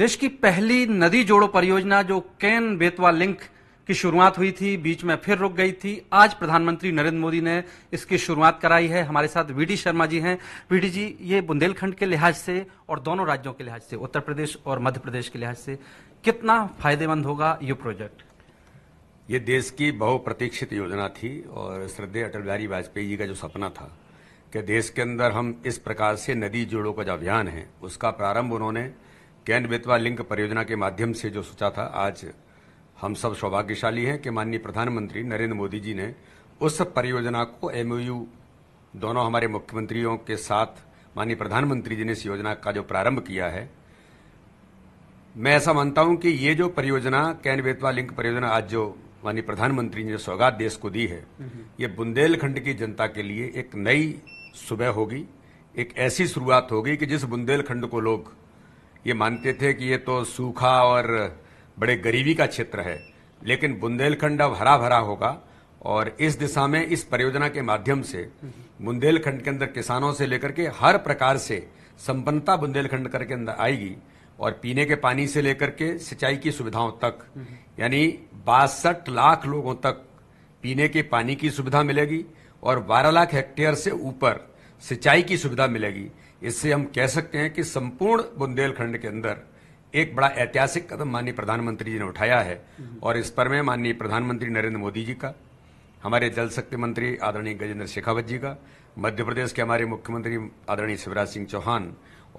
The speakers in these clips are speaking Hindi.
देश की पहली नदी जोड़ो परियोजना जो कैन बेतवा लिंक की शुरुआत हुई थी बीच में फिर रुक गई थी आज प्रधानमंत्री नरेंद्र मोदी ने इसकी शुरुआत कराई है हमारे साथ वीडी शर्मा जी हैं वीडी जी ये बुंदेलखंड के लिहाज से और दोनों राज्यों के लिहाज से उत्तर प्रदेश और मध्य प्रदेश के लिहाज से कितना फायदेमंद होगा ये प्रोजेक्ट ये देश की बहुप्रतीक्षित योजना थी और श्रद्धेय अटल बिहारी वाजपेयी जी का जो सपना था कि देश के अंदर हम इस प्रकार से नदी जोड़ो का जो अभियान है उसका प्रारंभ उन्होंने कैन बेतवा लिंक परियोजना के माध्यम से जो सोचा था आज हम सब सौभाग्यशाली हैं कि माननीय प्रधानमंत्री नरेंद्र मोदी जी ने उस परियोजना को एमओयू दोनों हमारे मुख्यमंत्रियों के साथ माननीय प्रधानमंत्री जी ने इस योजना का जो प्रारंभ किया है मैं ऐसा मानता हूं कि ये जो परियोजना कैन बेतवा लिंक परियोजना आज जो माननीय प्रधानमंत्री ने सौगात देश को दी है ये बुंदेलखंड की जनता के लिए एक नई सुबह होगी एक ऐसी शुरुआत होगी कि जिस बुंदेलखंड को लोग ये मानते थे कि ये तो सूखा और बड़े गरीबी का क्षेत्र है लेकिन बुंदेलखंड अब हरा भरा होगा और इस दिशा में इस परियोजना के माध्यम से बुंदेलखंड के अंदर किसानों से लेकर के हर प्रकार से संपन्नता बुंदेलखंड करके के अंदर आएगी और पीने के पानी से लेकर के सिंचाई की सुविधाओं तक यानी बासठ लाख लोगों तक पीने के पानी की सुविधा मिलेगी और 12 लाख हेक्टेयर से ऊपर सिंचाई की सुविधा मिलेगी इससे हम कह सकते हैं कि संपूर्ण बुंदेलखंड के अंदर एक बड़ा ऐतिहासिक कदम माननीय प्रधानमंत्री जी ने उठाया है और इस पर मैं माननीय प्रधानमंत्री नरेंद्र मोदी जी का हमारे जल शक्ति मंत्री आदरणीय गजेंद्र शेखावत जी का मध्य प्रदेश के हमारे मुख्यमंत्री आदरणीय शिवराज सिंह चौहान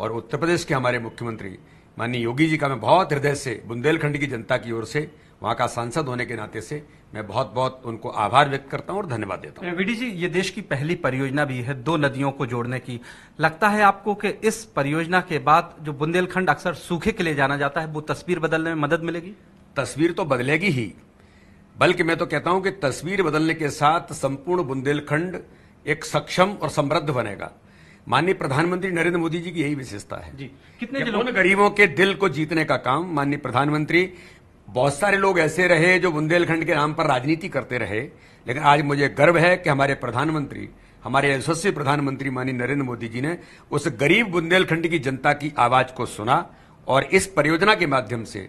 और उत्तर प्रदेश के हमारे मुख्यमंत्री माननीय योगी जी का मैं बहुत हृदय से बुंदेलखंड की जनता की ओर से वहाँ का सांसद होने के नाते से मैं बहुत बहुत उनको आभार व्यक्त करता हूँ और धन्यवाद देता हूँ वीडी जी ये देश की पहली परियोजना भी है दो नदियों को जोड़ने की लगता है आपको कि इस परियोजना के बाद जो बुंदेलखंड अक्सर सूखे के लिए जाना जाता है वो तस्वीर बदलने में मदद मिलेगी तस्वीर तो बदलेगी ही बल्कि मैं तो कहता हूँ कि तस्वीर बदलने के साथ संपूर्ण बुंदेलखंड एक सक्षम और समृद्ध बनेगा माननीय प्रधानमंत्री नरेंद्र मोदी जी की यही विशेषता है जी कितने गरीबों के दिल को जीतने का काम माननीय प्रधानमंत्री बहुत सारे लोग ऐसे रहे जो बुंदेलखंड के नाम पर राजनीति करते रहे लेकिन आज मुझे गर्व है कि हमारे प्रधानमंत्री हमारे यशस्वी प्रधानमंत्री माननीय नरेंद्र मोदी जी ने उस गरीब बुंदेलखंड की जनता की आवाज को सुना और इस परियोजना के माध्यम से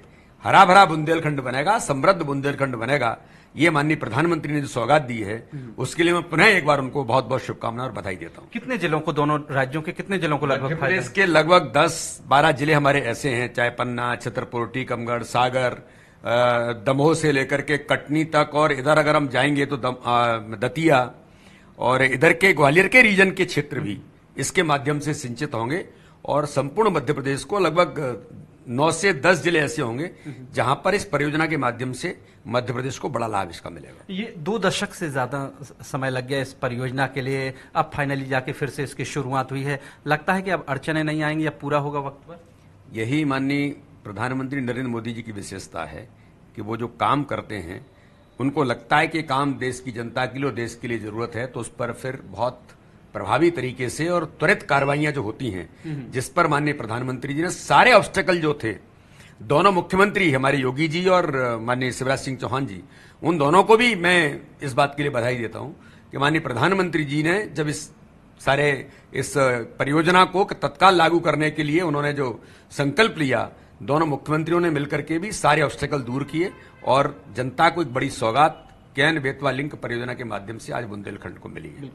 हरा भरा बुंदेलखंड बनेगा समृद्ध बुंदेलखंड बनेगा ये माननीय प्रधानमंत्री ने जो सौगात दी है हम्म। उसके लिए मैं पुनः एक बार उनको बहुत बहुत शुभकामना और बधाई देता हूँ कितने जिलों को दोनों राज्यों के कितने जिलों को लगभग प्रदेश के लगभग दस बारह जिले हमारे ऐसे हैं चाहे पन्ना छतरपुर टीकमगढ़ सागर दमोह से लेकर के कटनी तक और इधर अगर हम जाएंगे तो दम, आ, दतिया और इधर के ग्वालियर के रीजन के क्षेत्र भी इसके माध्यम से सिंचित होंगे और संपूर्ण मध्य प्रदेश को लगभग नौ से दस जिले ऐसे होंगे जहां पर इस परियोजना के माध्यम से मध्य प्रदेश को बड़ा लाभ इसका मिलेगा ये दो दशक से ज्यादा समय लग गया इस परियोजना के लिए अब फाइनली जाके फिर से इसकी शुरुआत हुई है लगता है कि अब अड़चने नहीं आएंगी अब पूरा होगा वक्त पर यही माननीय प्रधानमंत्री नरेंद्र मोदी जी की विशेषता है कि वो जो काम करते हैं उनको लगता है कि काम देश की जनता के लिए और देश के लिए जरूरत है तो उस पर फिर बहुत प्रभावी तरीके से और त्वरित कार्रवाइयां जो होती हैं हम्म। जिस पर माननीय प्रधानमंत्री जी ने सारे ऑब्स्टेकल जो थे दोनों मुख्यमंत्री हमारे योगी जी और माननीय शिवराज सिंह चौहान जी उन दोनों को भी मैं इस बात के लिए बधाई देता हूं कि माननीय प्रधानमंत्री जी ने जब इस सारे इस परियोजना को तत्काल लागू करने के लिए उन्होंने जो संकल्प लिया दोनों मुख्यमंत्रियों ने मिलकर के भी सारे ऑब्स्टेकल दूर किए और जनता को एक बड़ी सौगात कैन बेतवा लिंक परियोजना के माध्यम से आज बुंदेलखंड को मिली है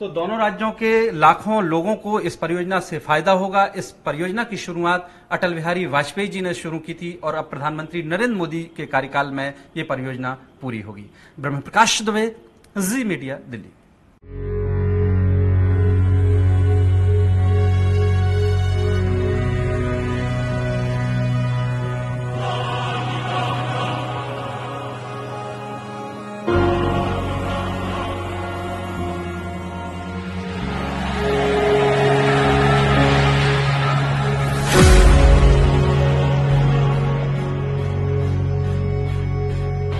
तो दोनों राज्यों के लाखों लोगों को इस परियोजना से फायदा होगा इस परियोजना की शुरुआत अटल बिहारी वाजपेयी जी ने शुरू की थी और अब प्रधानमंत्री नरेंद्र मोदी के कार्यकाल में ये परियोजना पूरी होगी Brahm Prakash Dubey ji media Delhi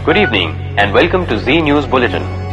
Good evening and welcome to Z News Bulletin.